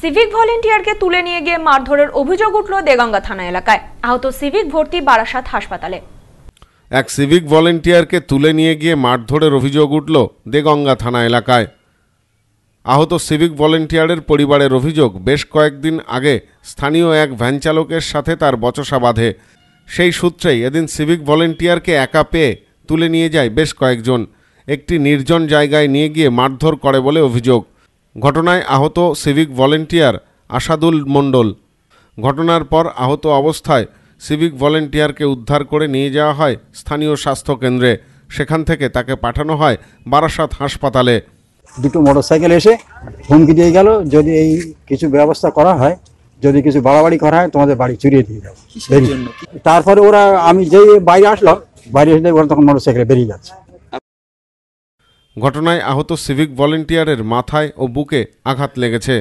civic ভলেন্টিয়ারকে তুলে নিয়ে গিয়ে মারধরের অভিযোগ উঠল দেগঙ্গা থানা এলাকায় আহত সিভিক ভর্তি বারাসাত হাসপাতালে এক সিভিক ভলেন্টিয়ারকে তুলে নিয়ে গিয়ে মারধরের অভিযোগ উঠল দেগঙ্গা থানা এলাকায় আহত সিভিক ভলেন্টিয়ারের পরিবারের অভিযোগ বেশ কয়েকদিন আগে স্থানীয় এক ভ্যান চালকের সাথে তার বচসা বাঁধে সেই সূত্রেই এদিন সিভিক ভলেন্টিয়ারকে একা পেয়ে তুলে নিয়ে যায় বেশ কয়েকজন একটি নির্জন জায়গায় নিয়ে গিয়ে মারধর করে বলে অভিযোগ ঘটনায় আহত সিভিক ভলেন্টিয়ার আসাদুল মণ্ডল ঘটনার পর আহত অবস্থায় সিভিক ভলেন্টিয়ারকে উদ্ধার করে নিয়ে যাওয়া হয় স্থানীয় স্বাস্থ্য কেন্দ্রে সেখান থেকে তাকে পাঠানো হয় বারাসাত হাসপাতালে দুটো মোটরসাইকেল এসে হুমকি দিয়ে গেল যদি এই কিছু ব্যবস্থা করা হয় যদি কিছু বাড়াবাড়ি করা হয় তোমাদের বাড়ি চুরিয়ে দিয়ে যাবো তারপরে ওরা আমি যেই বাইরে আসলাম বাইরে আসলে ওরা তখন মোটরসাইকেলে বেরিয়ে যাচ্ছে ঘটনায় আহত সিভিক ভলেন্টিয়ারের মাথায় ও বুকে আঘাত লেগেছে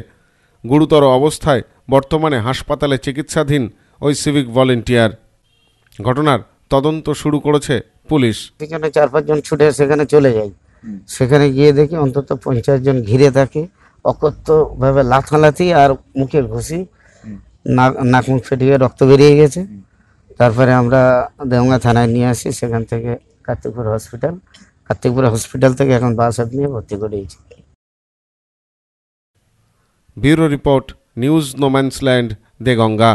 গুরুতর অবস্থায় বর্তমানে হাসপাতালে চিকিৎসাধীন ওই সিভিক ভলেন্টিয়ার ঘটনার তদন্ত শুরু করেছে পুলিশ সেখানে চার পাঁচজন ছুটে সেখানে চলে যায় সেখানে গিয়ে দেখি অন্তত পঞ্চাশ জন ঘিরে থাকে অকথ্যভাবে লাথালাথি আর মুখের ঘুষি নাক মুখ ফেটিয়ে রক্ত বেরিয়ে গেছে তারপরে আমরা দেওয়া থানায় নিয়ে আসি সেখান থেকে কার্তিকপুর হসপিটাল হাতিগুড়া হসপিটাল থেকে এখন বাস হাত নিয়ে ভর্তি করিয়েছি bureau report news no man's land Deganga